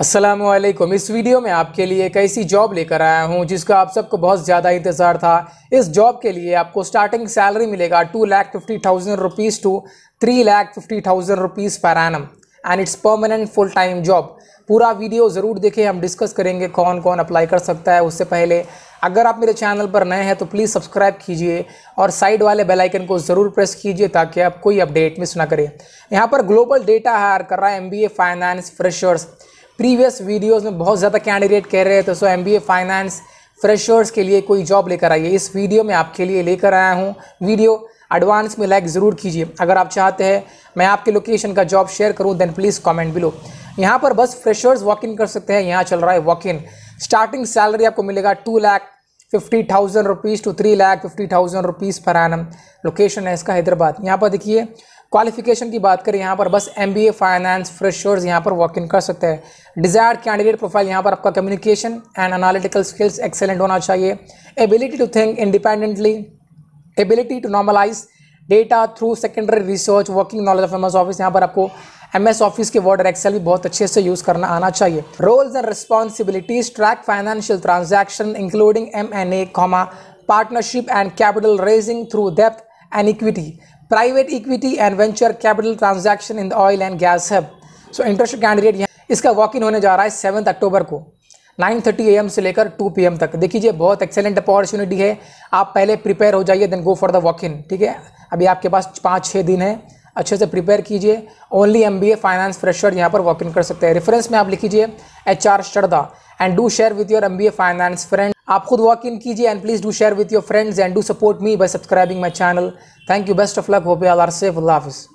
असलम इस वीडियो में आपके लिए एक ऐसी जॉब लेकर आया हूं जिसका आप सबको बहुत ज़्यादा इंतज़ार था इस जॉब के लिए आपको स्टार्टिंग सैलरी मिलेगा two lakh fifty thousand rupees two three lakh fifty thousand rupees per annum and it's permanent full time job पूरा वीडियो ज़रूर देखें हम डिस्कस करेंगे कौन कौन अप्लाई कर सकता है उससे पहले अगर आप मेरे चैनल पर नए हैं तो प्लीज़ सब्सक्राइब कीजिए और साइड वाले बेल आइकन को ज़रूर प्रेस कीजिए ताकि आप कोई अपडेट मिस ना करें यहाँ पर ग्लोबल डेटा हायर कर रहा है M finance freshers previous videos में बहुत ज़्यादा कैंडिडेट कह रहे थे so M B finance freshers के लिए कोई जॉब लेकर आइए इस वीडियो में आपके लिए लेकर आया हूँ वीडियो एडवांस में लाइक ज़रूर कीजिए अगर आप चाहते हैं मैं आपके लोकेशन का जॉब शेयर करूँ देन प्लीज़ कॉमेंट बिलो यहाँ पर बस फ्रेशर्स वॉक इन कर सकते हैं यहाँ चल रहा है वॉक इन स्टार्टिंग सैलरी आपको मिलेगा two lakh fifty thousand rupees two three lakh fifty thousand rupees per annum location है इसका हैदराबाद यहाँ पर देखिए क्वालिफिकेशन की बात करें यहाँ पर बस M B A finance freshers यहाँ पर वॉक इन कर सकते हैं डिजायर्ड कैंडिडेट प्रोफाइल यहाँ पर आपका communication and analytical skills excellent होना चाहिए ability to think independently ability to normalise data through secondary research working knowledge of M S office यहाँ पर आपको एम एस ऑफिस के वर्ड एक्सेल भी बहुत अच्छे से यूज़ करना आना चाहिए roles and responsibilities track financial transaction including M N A comma partnership and capital raising through डेप्थ and equity private equity and venture capital transaction in the oil and gas hub so interest candidate यहाँ इसका walk in होने जा रहा है seventh अक्टूबर को 9:30 thirty से लेकर 2 पी तक देखिए बहुत एक्सेलेंट अपॉर्चुनिटी है आप पहले प्रिपेयर हो जाइए then go for the walk in ठीक है अभी आपके पास पाँच छः दिन है अच्छे से प्रिपेयर कीजिए only M B A finance fresher यहाँ पर वॉक इन कर सकते हैं रेफरेंस में आप लिखीजिए H R Sharda and do share with your M B A finance friend आप खुद वॉक इन कीजिए and please do share with your friends and do support me by subscribing my channel thank you best of luck hope you all are safe अल्लाह हाफिज़